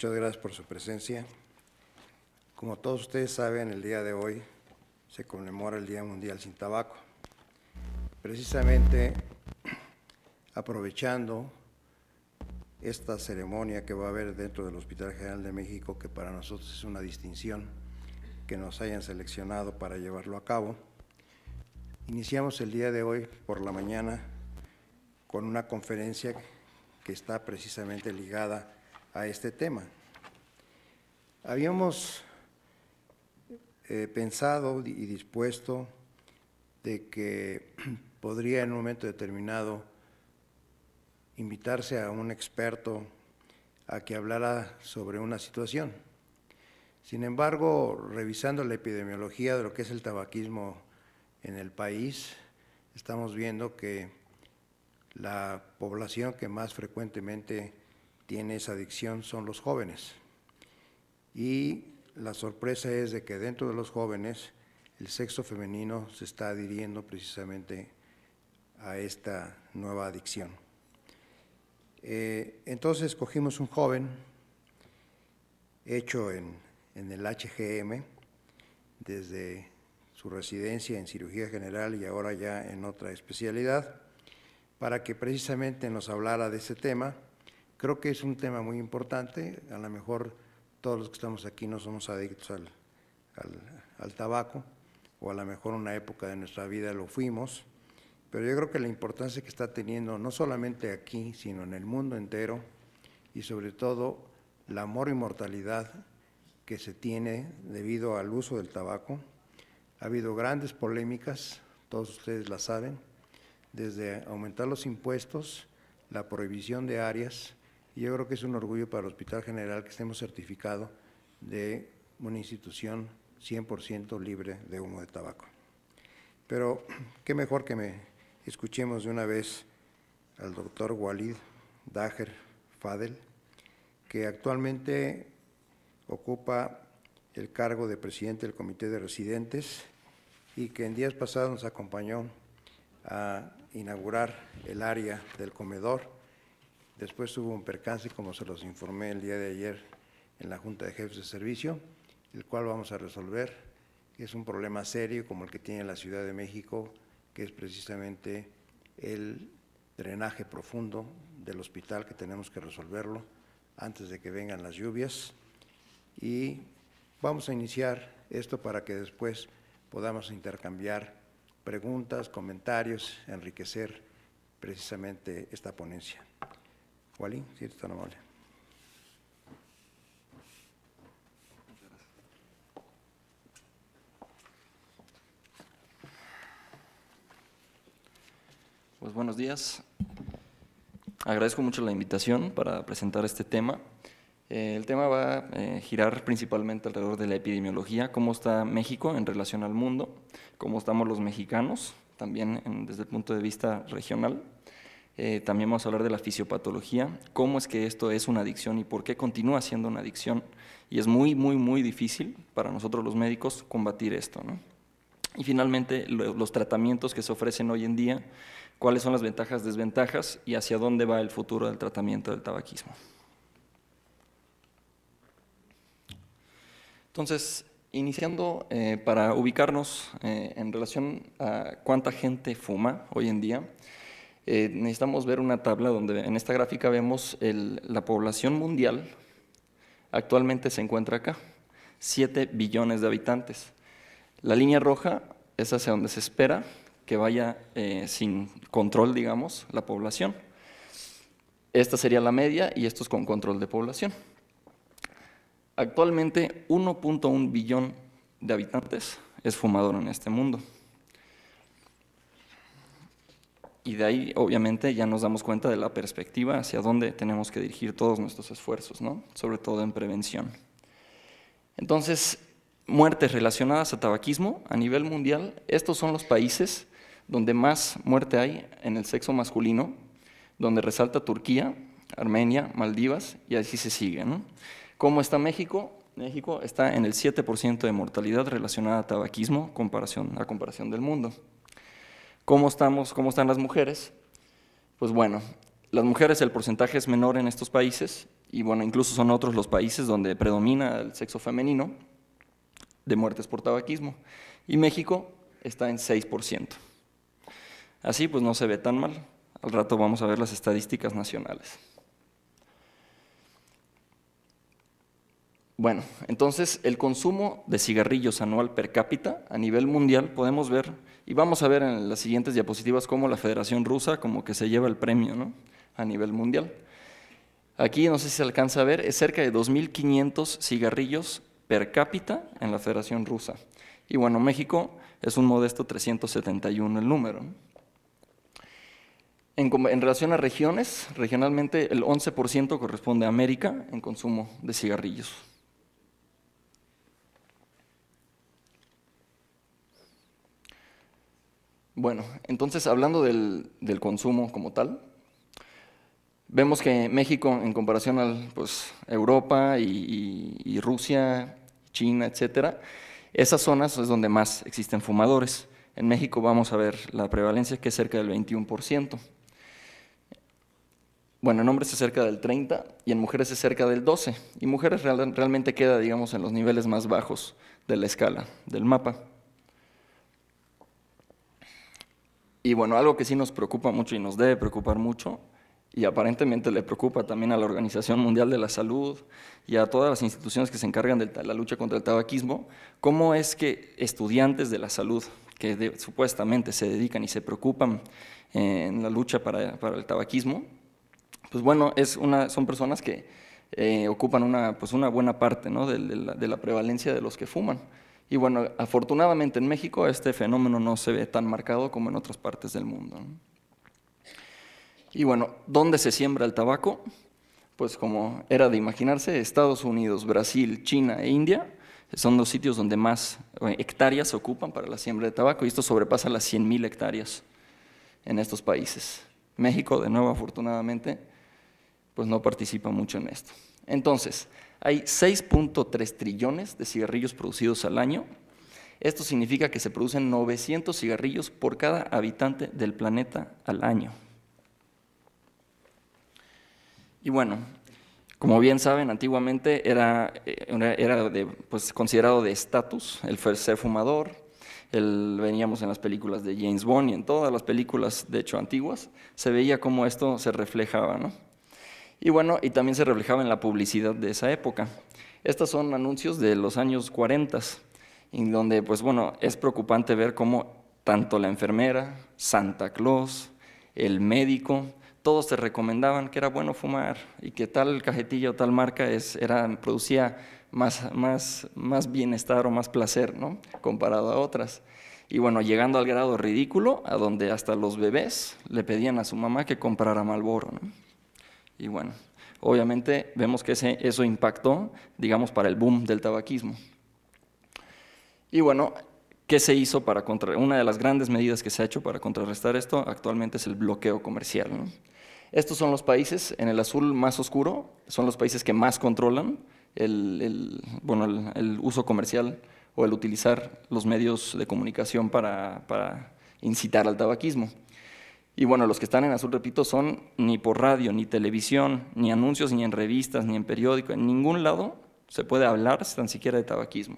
Muchas gracias por su presencia. Como todos ustedes saben, el día de hoy se conmemora el Día Mundial sin Tabaco. Precisamente aprovechando esta ceremonia que va a haber dentro del Hospital General de México, que para nosotros es una distinción que nos hayan seleccionado para llevarlo a cabo. Iniciamos el día de hoy por la mañana con una conferencia que está precisamente ligada a este tema. Habíamos eh, pensado y dispuesto de que podría en un momento determinado invitarse a un experto a que hablara sobre una situación. Sin embargo, revisando la epidemiología de lo que es el tabaquismo en el país, estamos viendo que la población que más frecuentemente tiene esa adicción son los jóvenes. Y la sorpresa es de que dentro de los jóvenes el sexo femenino se está adhiriendo precisamente a esta nueva adicción. Eh, entonces cogimos un joven hecho en, en el HGM desde su residencia en cirugía general y ahora ya en otra especialidad, para que precisamente nos hablara de ese tema Creo que es un tema muy importante, a lo mejor todos los que estamos aquí no somos adictos al, tabaco, o a lo mejor una época de nuestra vida lo fuimos, pero yo creo que la importancia que está teniendo no solamente aquí, sino en el mundo entero, y sobre todo la amor y mortalidad que se tiene debido al uso del tabaco. Ha habido grandes polémicas, todos ustedes la saben, desde aumentar los impuestos, la prohibición de áreas, yo creo que es un orgullo para el Hospital General que estemos certificado de una institución 100% libre de humo de tabaco. Pero qué mejor que me escuchemos de una vez al doctor Walid Daher Fadel, que actualmente ocupa el cargo de presidente del Comité de Residentes y que en días pasados nos acompañó a inaugurar el área del comedor Después hubo un percance, como se los informé el día de ayer en la Junta de Jefes de Servicio, el cual vamos a resolver. Es un problema serio como el que tiene la Ciudad de México, que es precisamente el drenaje profundo del hospital que tenemos que resolverlo antes de que vengan las lluvias. Y vamos a iniciar esto para que después podamos intercambiar preguntas, comentarios, enriquecer precisamente esta ponencia. Wally, si eres tan amable. Pues buenos días. Agradezco mucho la invitación para presentar este tema. Eh, el tema va a eh, girar principalmente alrededor de la epidemiología, cómo está México en relación al mundo, cómo estamos los mexicanos, también desde el punto de vista regional. Eh, también vamos a hablar de la fisiopatología, cómo es que esto es una adicción y por qué continúa siendo una adicción. Y es muy, muy, muy difícil para nosotros los médicos combatir esto. Y finalmente, los tratamientos que se ofrecen hoy en día, cuáles son las ventajas, desventajas y hacia dónde va el futuro del tratamiento del tabaquismo. Entonces, iniciando eh, para ubicarnos eh, en relación a cuánta gente fuma hoy en día, eh, necesitamos ver una tabla donde en esta gráfica vemos la población mundial actualmente se encuentra acá, 7 billones de habitantes. La línea roja es hacia donde se espera que vaya eh, sin control, digamos, la población. Esta sería la media y esto es con control de población. Actualmente 1.1 billón de habitantes es fumador en este mundo. Y de ahí, obviamente, ya nos damos cuenta de la perspectiva hacia dónde tenemos que dirigir todos nuestros esfuerzos, ¿no? sobre todo en prevención. Entonces, muertes relacionadas a tabaquismo a nivel mundial, estos son los países donde más muerte hay en el sexo masculino, donde resalta Turquía, Armenia, Maldivas y así se sigue. ¿Cómo está México? México está en el 7% de mortalidad relacionada a tabaquismo comparación, a comparación del mundo. ¿Cómo estamos? ¿Cómo están las mujeres? Pues bueno, las mujeres el porcentaje es menor en estos países y bueno, incluso son otros los países donde predomina el sexo femenino de muertes por tabaquismo y México está en 6%. Así pues no se ve tan mal. Al rato vamos a ver las estadísticas nacionales. Bueno, entonces el consumo de cigarrillos anual per cápita a nivel mundial podemos ver y vamos a ver en las siguientes diapositivas cómo la Federación Rusa como que se lleva el premio a nivel mundial. Aquí, no sé si se alcanza a ver, es cerca de 2.500 cigarrillos per cápita en la Federación Rusa. Y bueno, México es un modesto 371 el número. En, en relación a regiones, regionalmente el 11% corresponde a América en consumo de cigarrillos. Bueno, entonces hablando del, consumo como tal, vemos que México, en comparación a pues, Europa y, Rusia, China, etcétera, esas zonas es donde más existen fumadores. En México vamos a ver la prevalencia que es cerca del 21%. Bueno, en hombres es cerca del 30% y en mujeres es cerca del 12%. Y mujeres realmente queda, digamos, en los niveles más bajos de la escala del mapa. Y bueno, algo que sí nos preocupa mucho y nos debe preocupar mucho, y aparentemente le preocupa también a la Organización Mundial de la Salud y a todas las instituciones que se encargan de la lucha contra el tabaquismo, cómo es que estudiantes de la salud que supuestamente se dedican y se preocupan en la lucha para, el tabaquismo, pues bueno, es son personas que eh, ocupan pues una, buena parte de, la, prevalencia de los que fuman. Y bueno, afortunadamente en México este fenómeno no se ve tan marcado como en otras partes del mundo. Y bueno, ¿dónde se siembra el tabaco? Pues como era de imaginarse, Estados Unidos, Brasil, China e India son los sitios donde más eh, hectáreas se ocupan para la siembra de tabaco y esto sobrepasa las 100.000 hectáreas en estos países. México, de nuevo, afortunadamente, pues no participa mucho en esto. Entonces, hay 6.3 trillones de cigarrillos producidos al año. Esto significa que se producen 900 cigarrillos por cada habitante del planeta al año. Y bueno, como bien saben, antiguamente era, eh, pues, considerado de estatus el ser fumador. veníamos en las películas de James Bond y en todas las películas, de hecho, antiguas, se veía cómo esto se reflejaba, ¿no? Y bueno, y también se reflejaba en la publicidad de esa época. Estos son anuncios de los años 40, en donde, pues bueno, es preocupante ver cómo tanto la enfermera, Santa Claus, el médico, todos te recomendaban que era bueno fumar y que tal cajetilla o tal marca es, producía más, más bienestar o más placer, ¿no? Comparado a otras. Y bueno, llegando al grado ridículo, a donde hasta los bebés le pedían a su mamá que comprara Malboro, ¿no? Y bueno, obviamente vemos que ese, eso impactó, digamos, para el boom del tabaquismo. Y bueno, ¿Qué se hizo para contrarrestar? Una de las grandes medidas que se ha hecho para contrarrestar esto actualmente es el bloqueo comercial. Estos son los países, en el azul más oscuro, son los países que más controlan el, bueno, uso comercial o el utilizar los medios de comunicación para incitar al tabaquismo. Y bueno, los que están en azul, repito, son ni por radio, ni televisión, ni anuncios, ni en revistas, ni en periódico, en ningún lado se puede hablar tan siquiera de tabaquismo.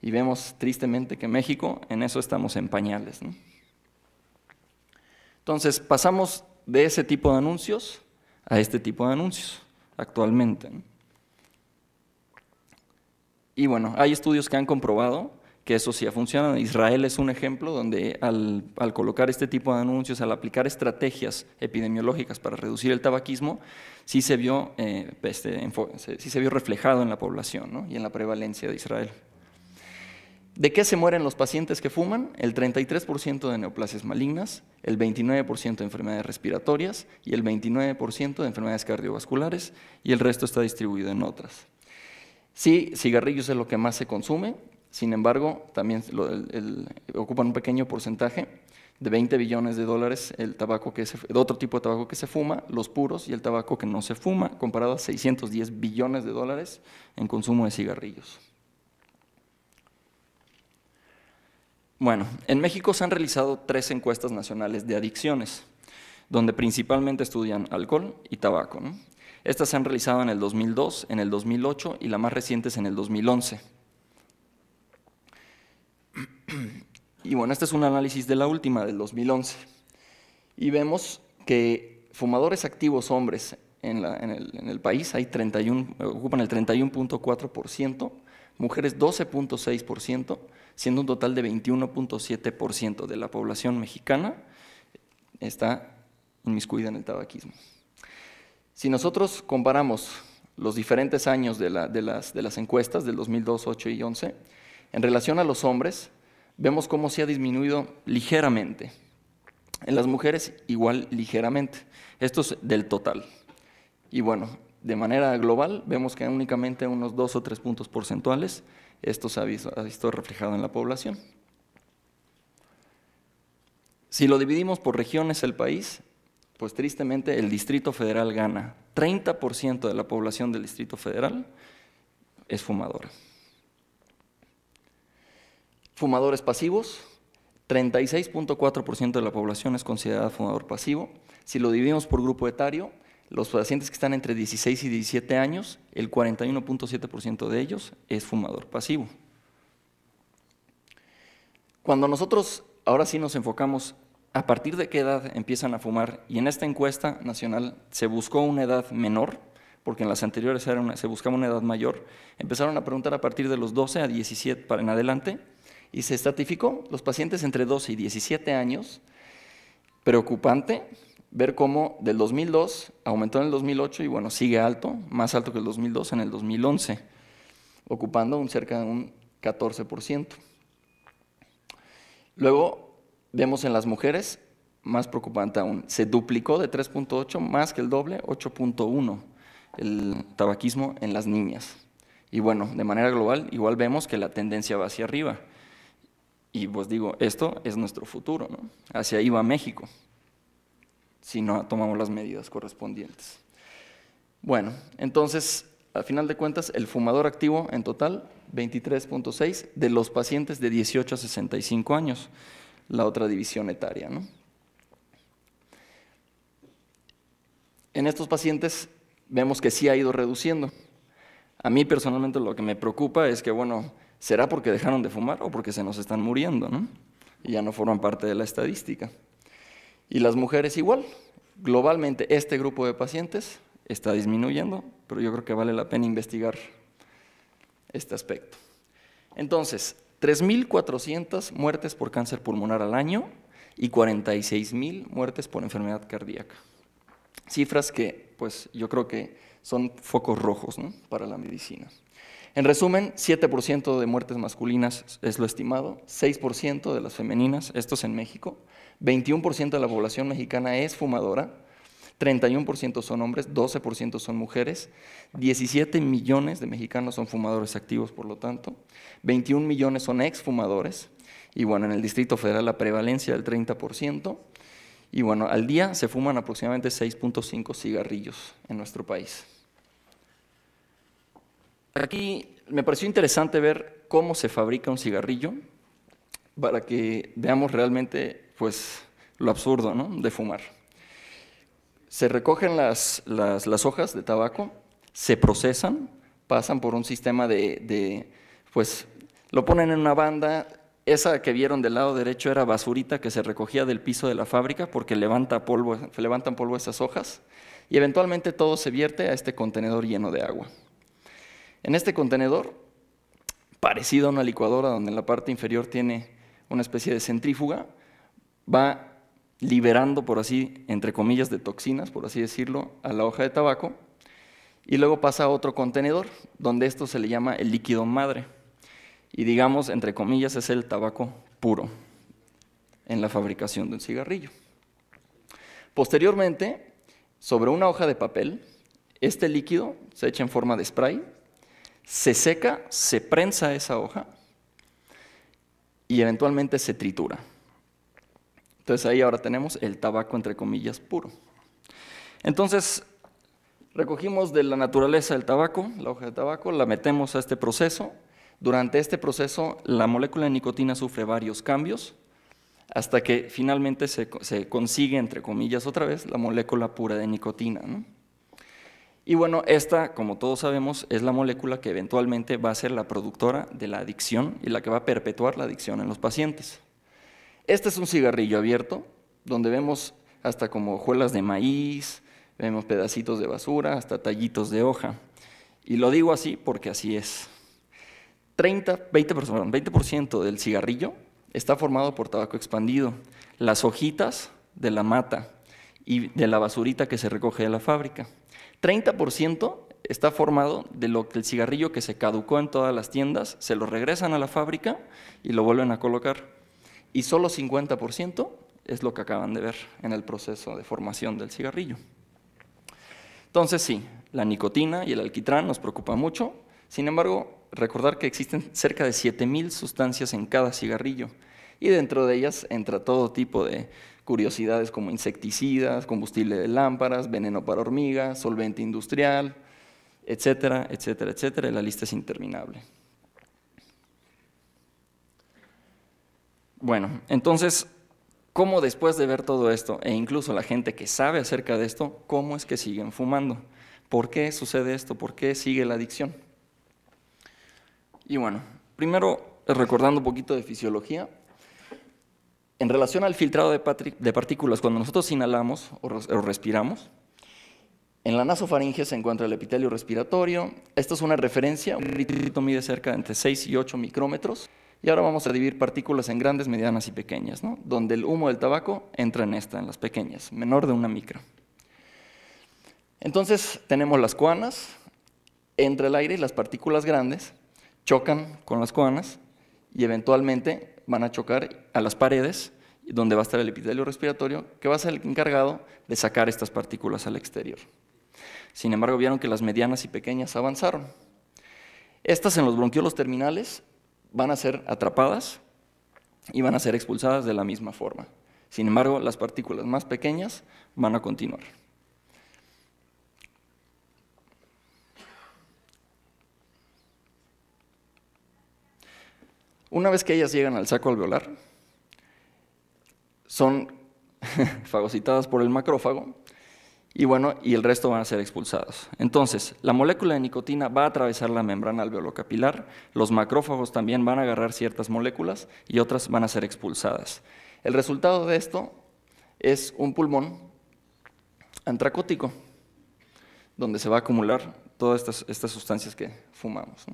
Y vemos tristemente que México, en eso estamos en pañales. Entonces, pasamos de ese tipo de anuncios a este tipo de anuncios actualmente. Y bueno, hay estudios que han comprobado que eso sí ha funcionado. Israel es un ejemplo donde al, colocar este tipo de anuncios, al aplicar estrategias epidemiológicas para reducir el tabaquismo, sí se vio, eh, este, se vio reflejado en la población y en la prevalencia de Israel. ¿De qué se mueren los pacientes que fuman? El 33% de neoplasias malignas, el 29% de enfermedades respiratorias y el 29% de enfermedades cardiovasculares y el resto está distribuido en otras. Sí, cigarrillos es lo que más se consume, sin embargo, también ocupan un pequeño porcentaje de 20 billones de dólares el tabaco que otro tipo de tabaco que se fuma, los puros y el tabaco que no se fuma, comparado a 610 billones de dólares en consumo de cigarrillos. Bueno, en México se han realizado tres encuestas nacionales de adicciones, donde principalmente estudian alcohol y tabaco. Estas se han realizado en el 2002, en el 2008 y la más es en el 2011. Y bueno, este es un análisis de la última, del 2011. Y vemos que fumadores activos hombres en, el, país ocupan el 31.4%, mujeres 12.6%, siendo un total de 21.7% de la población mexicana está inmiscuida en el tabaquismo. Si nosotros comparamos los diferentes años de, las, de las encuestas del 2002, 2008 y 2011, en relación a los hombres, vemos cómo se ha disminuido ligeramente. En las mujeres, igual ligeramente. Esto es del total. Y bueno, de manera global, vemos que únicamente unos dos o tres puntos porcentuales esto se ha visto, reflejado en la población. Si lo dividimos por regiones del país, pues tristemente el Distrito Federal gana. 30% de la población del Distrito Federal es fumadora fumadores pasivos, 36.4% de la población es considerada fumador pasivo. Si lo dividimos por grupo etario, los pacientes que están entre 16 y 17 años, el 41.7% de ellos es fumador pasivo. Cuando nosotros ahora sí nos enfocamos a partir de qué edad empiezan a fumar, y en esta encuesta nacional se buscó una edad menor, porque en las anteriores se buscaba una edad mayor, empezaron a preguntar a partir de los 12 a 17 para en adelante, y se estratificó los pacientes entre 12 y 17 años. Preocupante ver cómo del 2002 aumentó en el 2008 y bueno, sigue alto, más alto que el 2002 en el 2011, ocupando un cerca de un 14%. Luego vemos en las mujeres, más preocupante aún, se duplicó de 3.8, más que el doble, 8.1 el tabaquismo en las niñas. Y bueno, de manera global, igual vemos que la tendencia va hacia arriba. Y vos pues digo, esto es nuestro futuro, ¿no? Hacia ahí va México, si no tomamos las medidas correspondientes. Bueno, entonces, al final de cuentas, el fumador activo en total, 23.6 de los pacientes de 18 a 65 años, la otra división etaria, ¿no? En estos pacientes vemos que sí ha ido reduciendo. A mí personalmente lo que me preocupa es que, bueno, ¿Será porque dejaron de fumar o porque se nos están muriendo, ¿no? Y ya no forman parte de la estadística. Y las mujeres igual. Globalmente este grupo de pacientes está disminuyendo, pero yo creo que vale la pena investigar este aspecto. Entonces, 3.400 muertes por cáncer pulmonar al año y 46.000 muertes por enfermedad cardíaca. Cifras que, pues, yo creo que son focos rojos para la medicina. En resumen, 7% de muertes masculinas es lo estimado, 6% de las femeninas, esto es en México, 21% de la población mexicana es fumadora, 31% son hombres, 12% son mujeres, 17 millones de mexicanos son fumadores activos, por lo tanto, 21 millones son exfumadores, y bueno, en el Distrito Federal la prevalencia del 30%, y bueno, al día se fuman aproximadamente 6.5 cigarrillos en nuestro país. Aquí me pareció interesante ver cómo se fabrica un cigarrillo para que veamos realmente pues, lo absurdo ¿no? de fumar. Se recogen las, hojas de tabaco, se procesan, pasan por un sistema de, pues lo ponen en una banda, esa que vieron del lado derecho era basurita que se recogía del piso de la fábrica porque levanta polvo, levantan polvo esas hojas y eventualmente todo se vierte a este contenedor lleno de agua. En este contenedor, parecido a una licuadora donde en la parte inferior tiene una especie de centrífuga, va liberando, por así, entre comillas, de toxinas, por así decirlo, a la hoja de tabaco, y luego pasa a otro contenedor, donde esto se le llama el líquido madre, y digamos, entre comillas, es el tabaco puro en la fabricación de un cigarrillo. Posteriormente, sobre una hoja de papel, este líquido se echa en forma de spray se seca, se prensa esa hoja y eventualmente se tritura. Entonces ahí ahora tenemos el tabaco entre comillas puro. Entonces recogimos de la naturaleza el tabaco, la hoja de tabaco, la metemos a este proceso. Durante este proceso la molécula de nicotina sufre varios cambios hasta que finalmente se, consigue entre comillas otra vez la molécula pura de nicotina. Y bueno, esta, como todos sabemos, es la molécula que eventualmente va a ser la productora de la adicción y la que va a perpetuar la adicción en los pacientes. Este es un cigarrillo abierto, donde vemos hasta como hojuelas de maíz, vemos pedacitos de basura, hasta tallitos de hoja. Y lo digo así porque así es. 30, 20%, 20 del cigarrillo está formado por tabaco expandido, las hojitas de la mata y de la basurita que se recoge de la fábrica. 30% está formado de lo que el cigarrillo que se caducó en todas las tiendas, se lo regresan a la fábrica y lo vuelven a colocar. Y solo 50% es lo que acaban de ver en el proceso de formación del cigarrillo. Entonces sí, la nicotina y el alquitrán nos preocupa mucho. Sin embargo, recordar que existen cerca de 7.000 sustancias en cada cigarrillo y dentro de ellas entra todo tipo de curiosidades como insecticidas, combustible de lámparas, veneno para hormigas, solvente industrial, etcétera, etcétera, etcétera. Y la lista es interminable. Bueno, entonces, ¿cómo después de ver todo esto, e incluso la gente que sabe acerca de esto, cómo es que siguen fumando? ¿Por qué sucede esto? ¿Por qué sigue la adicción? Y bueno, primero, recordando un poquito de fisiología, en relación al filtrado de, partículas, cuando nosotros inhalamos o, respiramos, en la nasofaringe se encuentra el epitelio respiratorio. Esta es una referencia, un litrito mide cerca de entre 6 y 8 micrómetros. Y ahora vamos a dividir partículas en grandes, medianas y pequeñas, donde el humo del tabaco entra en esta, en las pequeñas, menor de una micro. Entonces tenemos las cuanas, entre el aire y las partículas grandes chocan con las cuanas y eventualmente van a chocar a las paredes, donde va a estar el epitelio respiratorio, que va a ser el encargado de sacar estas partículas al exterior. Sin embargo, vieron que las medianas y pequeñas avanzaron. Estas en los bronquiolos terminales van a ser atrapadas y van a ser expulsadas de la misma forma. Sin embargo, las partículas más pequeñas van a continuar. Una vez que ellas llegan al saco alveolar, son fagocitadas por el macrófago y bueno, y el resto van a ser expulsados. Entonces, la molécula de nicotina va a atravesar la membrana alveolocapilar, los macrófagos también van a agarrar ciertas moléculas y otras van a ser expulsadas. El resultado de esto es un pulmón antracótico, donde se va a acumular todas estas, sustancias que fumamos.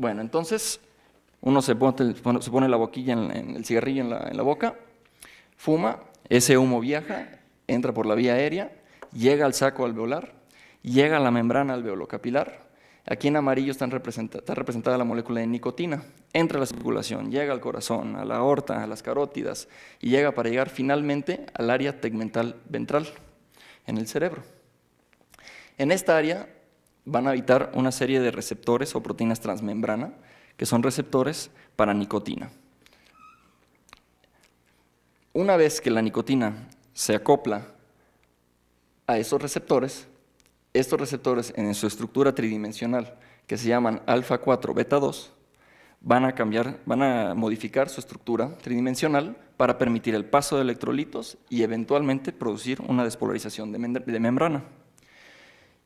Bueno, entonces uno se pone, la boquilla, en, el cigarrillo en la, en la boca, fuma, ese humo viaja, entra por la vía aérea, llega al saco alveolar, llega a la membrana alveolocapilar. Aquí en amarillo está representada la molécula de nicotina. Entra a la circulación, llega al corazón, a la aorta, a las carótidas y llega para llegar finalmente al área tegmental ventral, en el cerebro. En esta área van a habitar una serie de receptores o proteínas transmembrana, que son receptores para nicotina. Una vez que la nicotina se acopla a esos receptores, estos receptores en su estructura tridimensional, que se llaman alfa 4, beta 2, van a cambiar, van a modificar su estructura tridimensional para permitir el paso de electrolitos y eventualmente producir una despolarización de, membrana.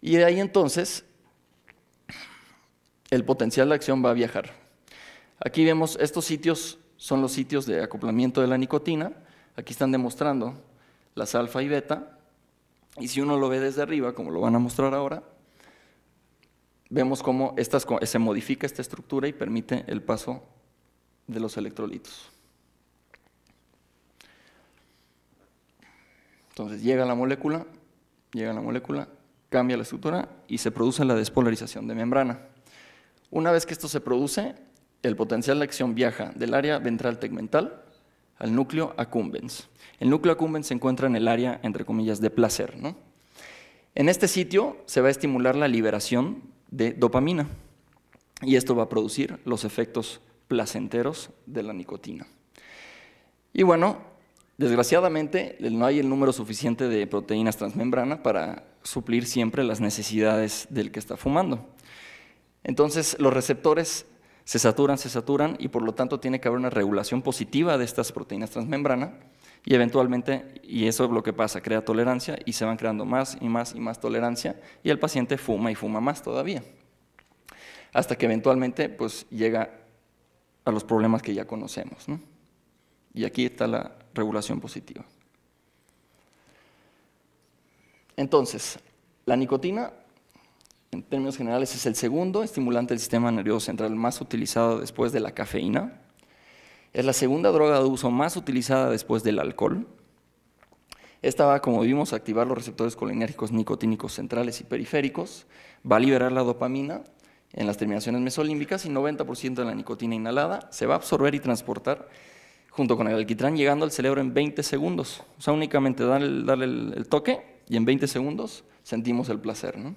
Y de ahí entonces el potencial de acción va a viajar. Aquí vemos estos sitios son los sitios de acoplamiento de la nicotina. Aquí están demostrando las alfa y beta. Y si uno lo ve desde arriba, como lo van a mostrar ahora, vemos cómo se modifica esta estructura y permite el paso de los electrolitos. Entonces llega la molécula, llega la molécula, cambia la estructura y se produce la despolarización de membrana. Una vez que esto se produce, el potencial de acción viaja del área ventral tegmental al núcleo accumbens. El núcleo accumbens se encuentra en el área, entre comillas, de placer. ¿no? En este sitio se va a estimular la liberación de dopamina y esto va a producir los efectos placenteros de la nicotina. Y bueno, desgraciadamente no hay el número suficiente de proteínas transmembrana para suplir siempre las necesidades del que está fumando. Entonces los receptores se saturan, se saturan y por lo tanto tiene que haber una regulación positiva de estas proteínas transmembrana y eventualmente, y eso es lo que pasa, crea tolerancia y se van creando más y más y más tolerancia y el paciente fuma y fuma más todavía, hasta que eventualmente pues llega a los problemas que ya conocemos. Y aquí está la regulación positiva. Entonces, la nicotina en términos generales es el segundo estimulante del sistema nervioso central más utilizado después de la cafeína. Es la segunda droga de uso más utilizada después del alcohol. Esta va, como vimos, a activar los receptores colinérgicos nicotínicos centrales y periféricos, va a liberar la dopamina en las terminaciones mesolímbicas y 90% de la nicotina inhalada se va a absorber y transportar junto con el alquitrán llegando al cerebro en 20 segundos. O sea, únicamente darle, el, el, toque y en 20 segundos sentimos el placer. ¿no?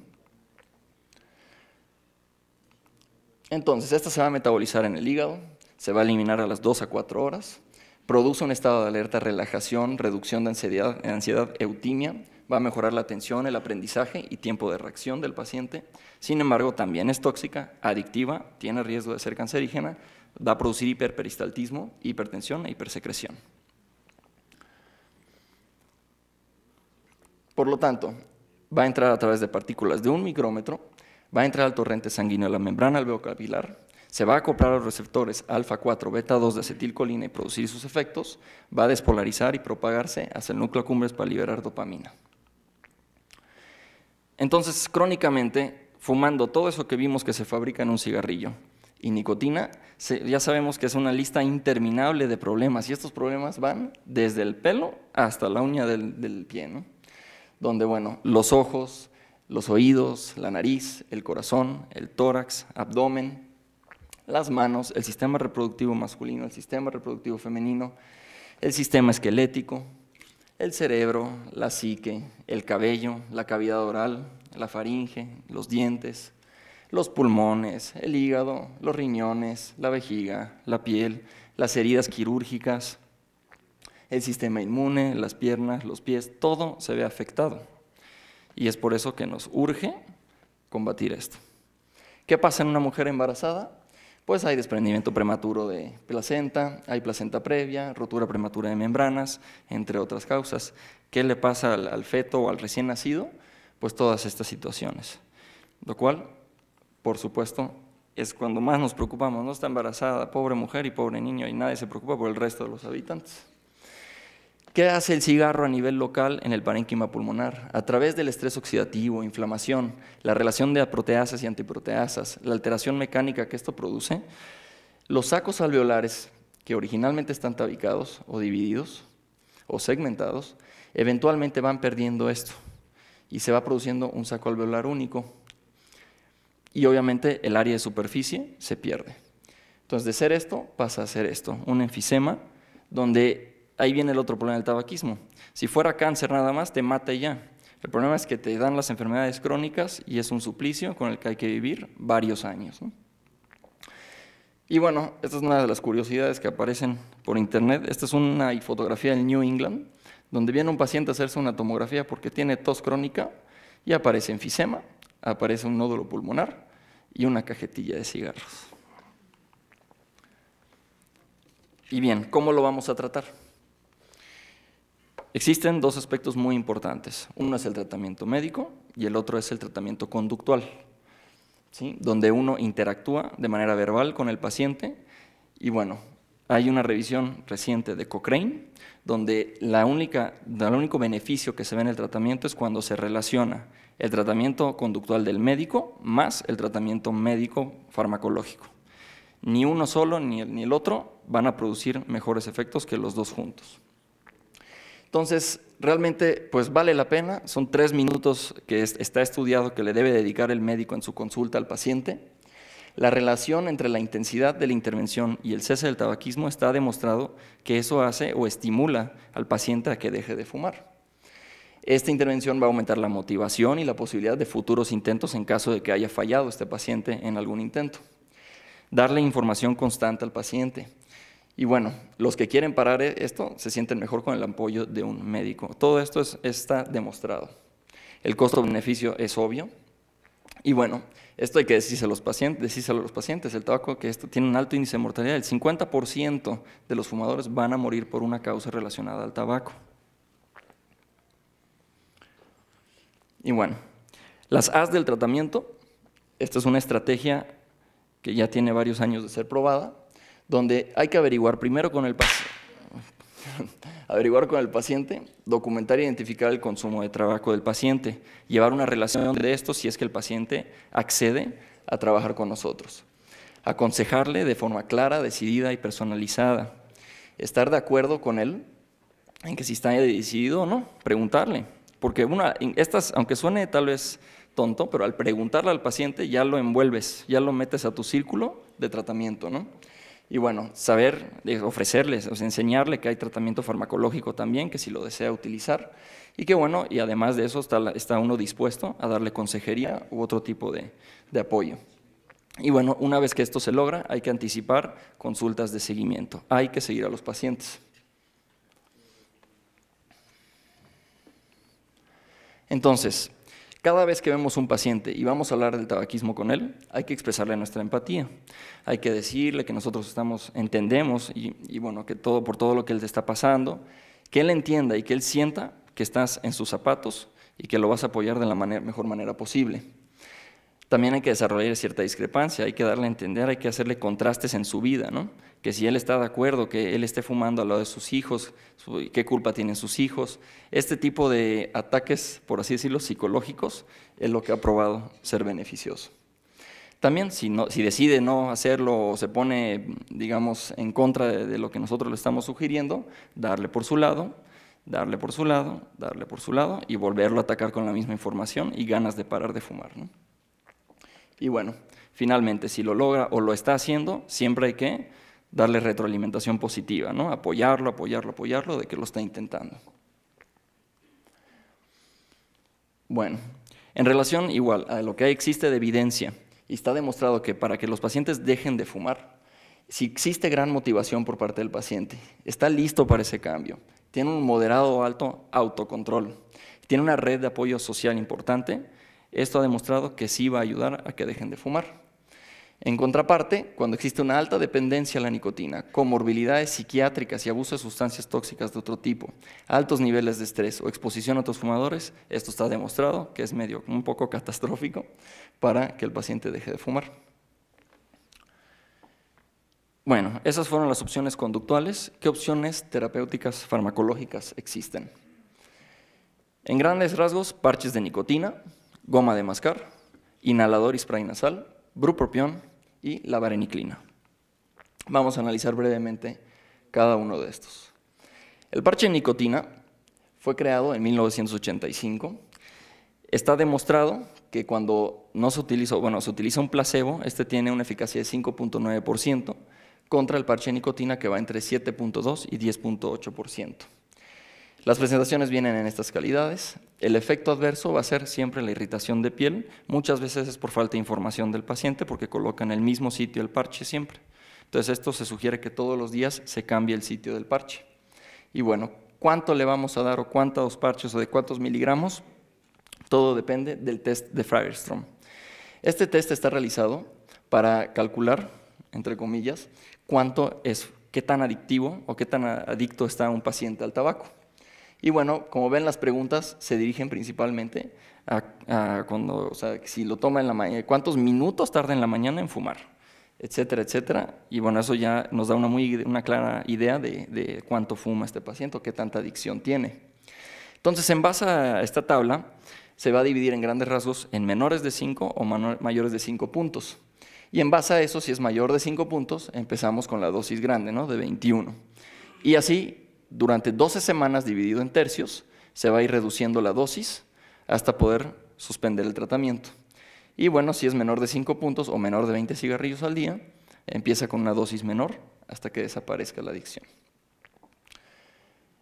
Entonces, esta se va a metabolizar en el hígado, se va a eliminar a las 2 a 4 horas, produce un estado de alerta, relajación, reducción de ansiedad, ansiedad eutimia, va a mejorar la atención, el aprendizaje y tiempo de reacción del paciente. Sin embargo, también es tóxica, adictiva, tiene riesgo de ser cancerígena, va a producir hiperperistaltismo, hipertensión e hipersecreción. Por lo tanto, va a entrar a través de partículas de un micrómetro va a entrar al torrente sanguíneo, a la membrana alveocapilar, se va a acoplar a los receptores alfa 4, beta 2 de acetilcolina y producir sus efectos, va a despolarizar y propagarse hacia el núcleo cumbres para liberar dopamina. Entonces, crónicamente, fumando todo eso que vimos que se fabrica en un cigarrillo y nicotina, ya sabemos que es una lista interminable de problemas y estos problemas van desde el pelo hasta la uña del, pie, donde, bueno, los ojos, los oídos, la nariz, el corazón, el tórax, abdomen, las manos, el sistema reproductivo masculino, el sistema reproductivo femenino, el sistema esquelético, el cerebro, la psique, el cabello, la cavidad oral, la faringe, los dientes, los pulmones, el hígado, los riñones, la vejiga, la piel, las heridas quirúrgicas, el sistema inmune, las piernas, los pies, todo se ve afectado. Y es por eso que nos urge combatir esto. ¿Qué pasa en una mujer embarazada? Pues hay desprendimiento prematuro de placenta, hay placenta previa, rotura prematura de membranas, entre otras causas. ¿Qué le pasa al, feto o al recién nacido? Pues todas estas situaciones. Lo cual, por supuesto, es cuando más nos preocupamos. No está embarazada, pobre mujer y pobre niño, y nadie se preocupa por el resto de los habitantes. ¿Qué hace el cigarro a nivel local en el parénquima pulmonar? A través del estrés oxidativo, inflamación, la relación de proteasas y antiproteasas, la alteración mecánica que esto produce, los sacos alveolares, que originalmente están tabicados o divididos o segmentados, eventualmente van perdiendo esto y se va produciendo un saco alveolar único. Y obviamente el área de superficie se pierde. Entonces, de ser esto pasa a ser esto, un enfisema donde ahí viene el otro problema del tabaquismo. Si fuera cáncer nada más, te mata y ya. El problema es que te dan las enfermedades crónicas y es un suplicio con el que hay que vivir varios años. Y bueno, esta es una de las curiosidades que aparecen por internet. Esta es una fotografía del New England, donde viene un paciente a hacerse una tomografía porque tiene tos crónica y aparece enfisema, aparece un nódulo pulmonar y una cajetilla de cigarros. Y bien, ¿cómo lo vamos a tratar? Existen dos aspectos muy importantes. Uno es el tratamiento médico y el otro es el tratamiento conductual, donde uno interactúa de manera verbal con el paciente y bueno, hay una revisión reciente de Cochrane, donde la única, el único beneficio que se ve en el tratamiento es cuando se relaciona el tratamiento conductual del médico más el tratamiento médico farmacológico. Ni uno solo ni el otro van a producir mejores efectos que los dos juntos. Entonces, realmente, pues vale la pena. Son tres minutos que está estudiado que le debe dedicar el médico en su consulta al paciente. La relación entre la intensidad de la intervención y el cese del tabaquismo está demostrado que eso hace o estimula al paciente a que deje de fumar. Esta intervención va a aumentar la motivación y la posibilidad de futuros intentos en caso de que haya fallado este paciente en algún intento. Darle información constante al paciente. Y bueno, los que quieren parar e-, esto se sienten mejor con el apoyo de un médico. Todo esto está demostrado. El costo-beneficio es obvio. Y bueno, esto hay que decírselo a los pacientes, decírselo a los pacientes, el tabaco que esto tiene un alto índice de mortalidad, el 50% de los fumadores van a morir por una causa relacionada al tabaco. Y bueno, las As del tratamiento, esta es una estrategia que ya tiene varios años de ser probada, donde hay que averiguar primero con el paciente, averiguar con el paciente, documentar e identificar el consumo de trabajo del paciente, llevar una relación de esto si es que el paciente accede a trabajar con nosotros, aconsejarle de forma clara, decidida y personalizada, estar de acuerdo con él en que si está decidido o no, preguntarle, porque una, estas, aunque suene tal vez tonto, pero al preguntarle al paciente ya lo envuelves, ya lo metes a tu círculo de tratamiento, ¿no? Y bueno, saber, eh, ofrecerles, o enseñarle que hay tratamiento farmacológico también, que si lo desea utilizar, y que bueno, y además de eso está, uno dispuesto a darle consejería u otro tipo de, de apoyo. Y bueno, una vez que esto se logra, hay que anticipar consultas de seguimiento, hay que seguir a los pacientes. Entonces, cada vez que vemos un paciente y vamos a hablar del tabaquismo con él, hay que expresarle nuestra empatía. Hay que decirle que nosotros estamos, entendemos y, bueno, que todo por todo lo que él te está pasando, que él entienda y que él sienta que estás en sus zapatos y que lo vas a apoyar de la mejor manera posible también hay que desarrollar cierta discrepancia, hay que darle a entender, hay que hacerle contrastes en su vida, ¿no? Que si él está de acuerdo, que él esté fumando al lado de sus hijos, qué culpa tienen sus hijos. Este tipo de ataques, por así decirlo, psicológicos, es lo que ha probado ser beneficioso. También, si, decide no hacerlo o se pone, digamos, en contra de, de lo que nosotros le estamos sugiriendo, darle por su lado, darle por su lado, darle por su lado y volverlo a atacar con la misma información y ganas de parar de fumar, ¿no? Y bueno, finalmente, si lo logra o lo está haciendo, siempre hay que darle retroalimentación positiva, apoyarlo, apoyarlo, apoyarlo de que lo está intentando. Bueno, en relación igual a lo que existe de evidencia, y está demostrado que para que los pacientes dejen de fumar, si existe gran motivación por parte del paciente, está listo para ese cambio, tiene un moderado o alto autocontrol, tiene una red de apoyo social importante, esto ha demostrado que sí va a ayudar a que dejen de fumar. En contraparte, cuando existe una alta dependencia a la nicotina, comorbilidades psiquiátricas y abuso de sustancias tóxicas de otro tipo, altos niveles de estrés o exposición a otros fumadores, esto está demostrado que es medio un poco catastrófico para que el paciente deje de fumar. Bueno, esas fueron las opciones conductuales. ¿Qué opciones terapéuticas farmacológicas existen? En grandes rasgos, parches de nicotina, goma de mascar, inhalador y spray nasal, bupropión y la vareniclina. Vamos a analizar brevemente cada uno de estos. El parche de nicotina fue creado en 1985. Está demostrado que cuando no se utiliza, bueno, se utiliza un placebo, este tiene una eficacia de 5.9% contra el parche de nicotina que va entre 7.2 y 10.8%. Las presentaciones vienen en estas calidades. El efecto adverso va a ser siempre la irritación de piel. Muchas veces es por falta de información del paciente porque colocan el mismo sitio el parche siempre. Entonces esto se sugiere que todos los días se cambie el sitio del parche. Y bueno, ¿cuánto le vamos a dar o cuántos parches o de cuántos miligramos? Todo depende del test de Firestrom. Este test está realizado para calcular, entre comillas, cuánto es, qué tan adictivo o qué tan adicto está un paciente al tabaco. Y bueno, como ven, las preguntas se dirigen principalmente a, cuando, o sea, si lo toma en la mañana, cuántos minutos tarda en la mañana en fumar, etcétera, etcétera. Y bueno, eso ya nos da una, muy, una clara idea de, de cuánto fuma este paciente o qué tanta adicción tiene. Entonces, en base a esta tabla, se va a dividir en grandes rasgos en menores de 5 o mayores de 5 puntos. Y en base a eso, si es mayor de 5 puntos, empezamos con la dosis grande, ¿no? De 21. Y así durante 12 semanas dividido en tercios, se va a ir reduciendo la dosis hasta poder suspender el tratamiento. Y bueno, si es menor de 5 puntos o menor de 20 cigarrillos al día, empieza con una dosis menor hasta que desaparezca la adicción.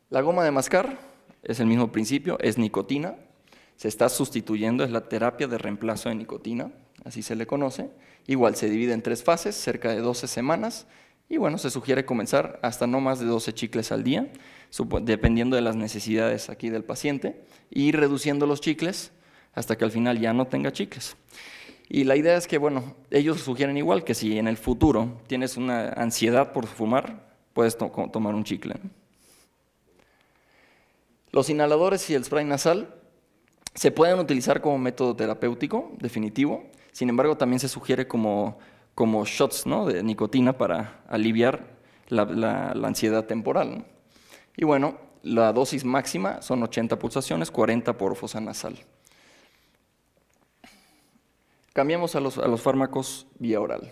La goma de mascar es el mismo principio, es nicotina, se está sustituyendo, es la terapia de reemplazo de nicotina, así se le conoce. Igual se divide en tres fases, cerca de 12 semanas, y bueno, se sugiere comenzar hasta no más de 12 chicles al día, dependiendo de las necesidades aquí del paciente, y reduciendo los chicles hasta que al final ya no tenga chicles. Y la idea es que, bueno, ellos sugieren igual que si en el futuro tienes una ansiedad por fumar, puedes tomar un chicle. Los inhaladores y el spray nasal se pueden utilizar como método terapéutico, definitivo. Sin embargo, también se sugiere como como shots de nicotina para aliviar la, ansiedad temporal. Y bueno, la dosis máxima son 80 pulsaciones, 40 por fosa nasal. Cambiamos a los, a los fármacos vía oral.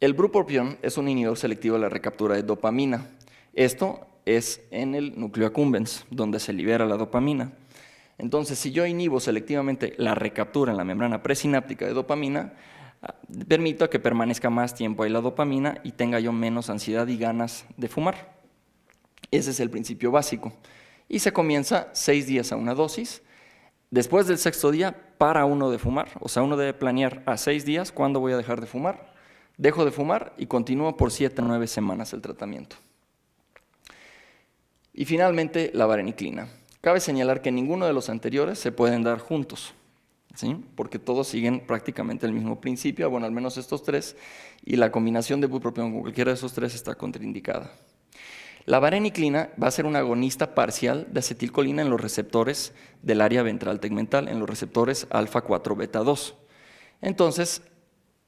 El bupropión es un inhibidor selectivo de la recaptura de dopamina. Esto es en el núcleo accumbens, donde se libera la dopamina. Entonces, si yo inhibo selectivamente la recaptura en la membrana presináptica de dopamina, permita que permanezca más tiempo ahí la dopamina y tenga yo menos ansiedad y ganas de fumar. Ese es el principio básico. Y se comienza seis días a una dosis. Después del sexto día, para uno de fumar. O sea, uno debe planear a seis días cuándo voy a dejar de fumar. Dejo de fumar y continúo por siete o nueve semanas el tratamiento. Y finalmente, la vareniclina. Cabe señalar que ninguno de los anteriores se pueden dar juntos porque todos siguen prácticamente el mismo principio, bueno, al menos estos tres, y la combinación de bupropión con cualquiera de esos tres está contraindicada. La vareniclina va a ser un agonista parcial de acetilcolina en los receptores del área ventral tegmental, en los receptores alfa 4 beta 2. Entonces,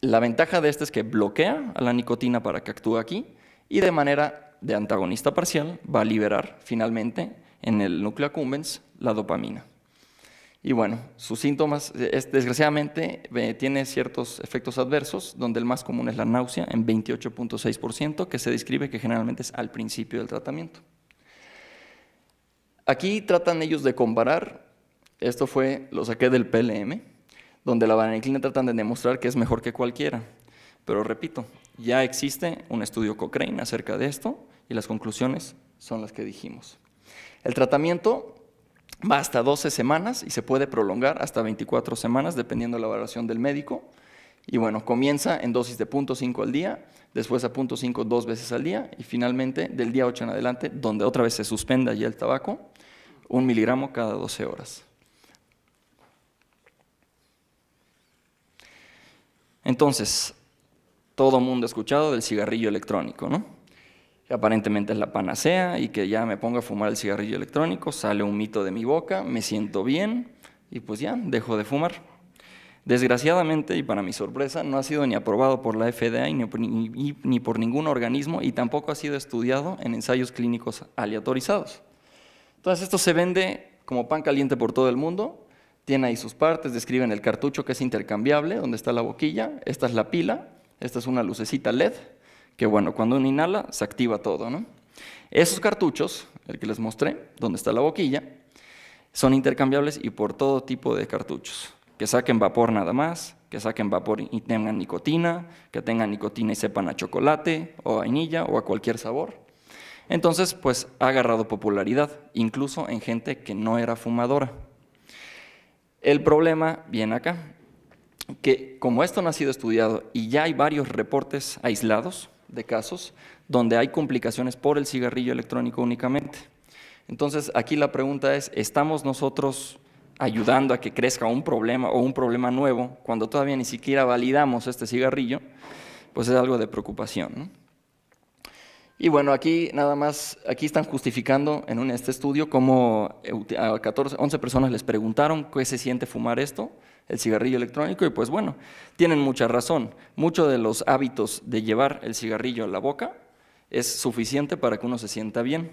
la ventaja de este es que bloquea a la nicotina para que actúe aquí y de manera de antagonista parcial va a liberar finalmente en el núcleo accumbens la dopamina. Y bueno, sus síntomas, eh, desgraciadamente, eh, tiene ciertos efectos adversos, donde el más común es la náusea, en 28.6%, que se describe que generalmente es al principio del tratamiento. Aquí tratan ellos de comparar, esto fue, lo saqué del PLM, donde la vareniclina tratan de demostrar que es mejor que cualquiera. Pero repito, ya existe un estudio Cochrane acerca de esto y las conclusiones son las que dijimos. El tratamiento va hasta 12 semanas y se puede prolongar hasta 24 semanas, dependiendo de la evaluación del médico. Y bueno, comienza en dosis de 0.5 al día, después a 0.5 dos veces al día y finalmente del día 8 en adelante, donde otra vez se suspenda ya el tabaco, un miligramo cada 12 horas. Entonces, todo mundo ha escuchado del cigarrillo electrónico, ¿no? que aparentemente es la panacea y que ya me pongo a fumar el cigarrillo electrónico, sale un mito de mi boca, me siento bien y pues ya dejo de fumar. Desgraciadamente y para mi sorpresa no ha sido ni aprobado por la FDA ni por, ningún organismo y tampoco ha sido estudiado en ensayos clínicos aleatorizados. Entonces esto se vende como pan caliente por todo el mundo, tiene ahí sus partes, describen el cartucho que es intercambiable, donde está la boquilla, esta es la pila, esta es una lucecita LED, que bueno, cuando uno inhala se activa todo, ¿no? Esos cartuchos, el que les mostré, donde está la boquilla, son intercambiables y por todo tipo de cartuchos. Que saquen vapor nada más, que saquen vapor y tengan nicotina, que tengan nicotina y sepan a chocolate o a vainilla o a cualquier sabor. Entonces, pues ha agarrado popularidad, incluso en gente que no era fumadora. El problema viene acá, que como esto no ha sido estudiado y ya hay varios reportes aislados, de casos donde hay complicaciones por el cigarrillo electrónico únicamente. Entonces, aquí la pregunta es, ¿estamos nosotros ayudando a que crezca un problema o un problema nuevo cuando todavía ni siquiera validamos este cigarrillo? Pues es algo de preocupación. Y bueno, aquí nada más, aquí están justificando en este estudio cómo eh, a 14, 11 personas les preguntaron qué se siente fumar esto el cigarrillo electrónico y pues bueno, tienen mucha razón. Muchos de los hábitos de llevar el cigarrillo a la boca es suficiente para que uno se sienta bien.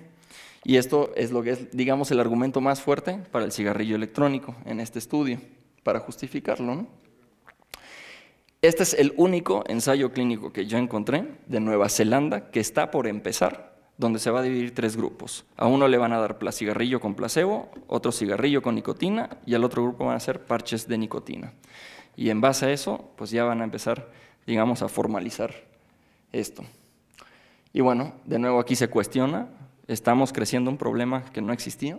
Y esto es lo que es, digamos, el argumento más fuerte para el cigarrillo electrónico en este estudio, para justificarlo. Este es el único ensayo clínico que yo encontré de Nueva Zelanda que está por empezar donde se va a dividir tres grupos. A uno le van a dar cigarrillo con placebo, otro cigarrillo con nicotina y al otro grupo van a hacer parches de nicotina. Y en base a eso, pues ya van a empezar, digamos, a formalizar esto. Y bueno, de nuevo aquí se cuestiona, estamos creciendo un problema que no existía.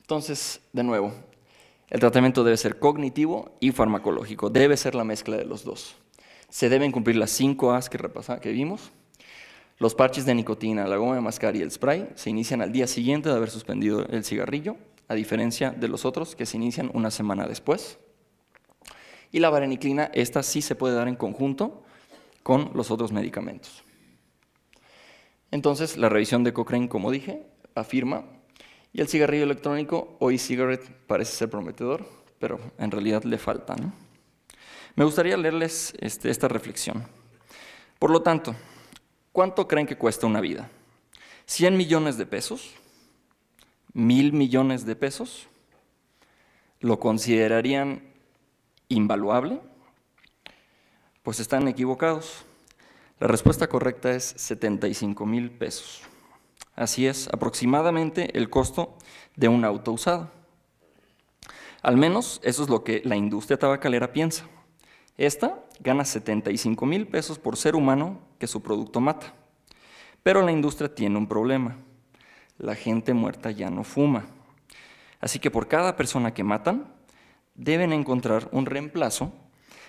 Entonces, de nuevo, el tratamiento debe ser cognitivo y farmacológico, debe ser la mezcla de los dos. Se deben cumplir las 5 A's que, vimos. Los parches de nicotina, la goma de mascar y el spray se inician al día siguiente de haber suspendido el cigarrillo, a diferencia de los otros que se inician una semana después. Y la vareniclina, esta sí se puede dar en conjunto con los otros medicamentos. Entonces, la revisión de Cochrane, como dije, afirma, y el cigarrillo electrónico o e-cigarette parece ser prometedor, pero en realidad le falta, me gustaría leerles este, esta reflexión. Por lo tanto, ¿cuánto creen que cuesta una vida? ¿100 millones de pesos? ¿Mil millones de pesos? ¿Lo considerarían invaluable? Pues están equivocados. La respuesta correcta es 75 mil pesos. Así es, aproximadamente el costo de un auto usado. Al menos eso es lo que la industria tabacalera piensa. Esta gana 75 mil pesos por ser humano que su producto mata. Pero la industria tiene un problema. La gente muerta ya no fuma. Así que por cada persona que matan, deben encontrar un reemplazo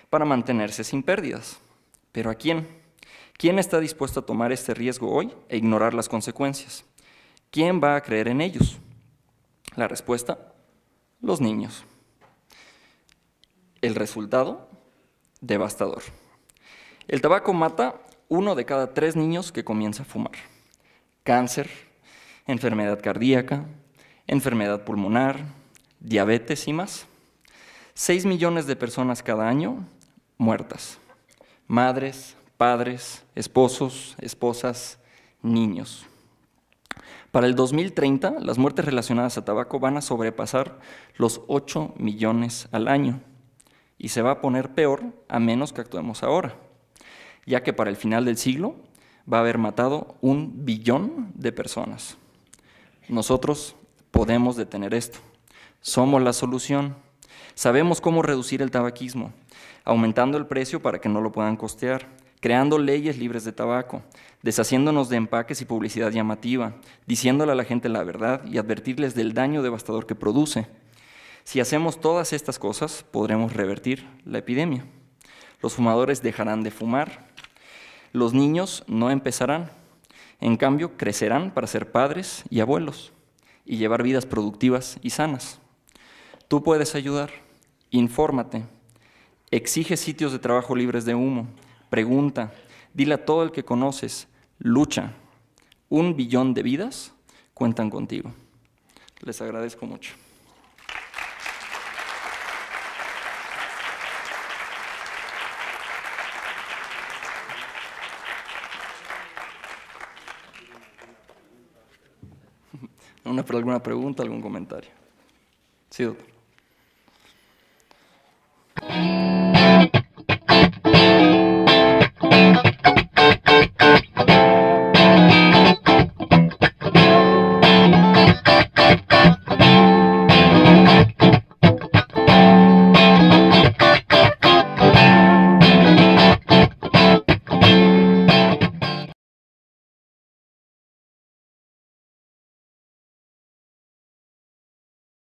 para mantenerse sin pérdidas. Pero ¿a quién? ¿Quién está dispuesto a tomar este riesgo hoy e ignorar las consecuencias? ¿Quién va a creer en ellos? La respuesta, los niños. El resultado, devastador. El tabaco mata uno de cada tres niños que comienza a fumar. Cáncer, enfermedad cardíaca, enfermedad pulmonar, diabetes y más. Seis millones de personas cada año muertas. Madres, padres, esposos, esposas, niños. Para el 2030, las muertes relacionadas a tabaco van a sobrepasar los 8 millones al año y se va a poner peor a menos que actuemos ahora, ya que para el final del siglo va a haber matado un billón de personas. Nosotros podemos detener esto. Somos la solución. Sabemos cómo reducir el tabaquismo, aumentando el precio para que no lo puedan costear, creando leyes libres de tabaco, deshaciéndonos de empaques y publicidad llamativa, diciéndole a la gente la verdad y advertirles del daño devastador que produce, si hacemos todas estas cosas, podremos revertir la epidemia. Los fumadores dejarán de fumar, los niños no empezarán, en cambio crecerán para ser padres y abuelos y llevar vidas productivas y sanas. Tú puedes ayudar, infórmate, exige sitios de trabajo libres de humo, pregunta, dile a todo el que conoces, lucha. Un billón de vidas cuentan contigo. Les agradezco mucho. ¿Alguna pregunta, algún comentario? Sí,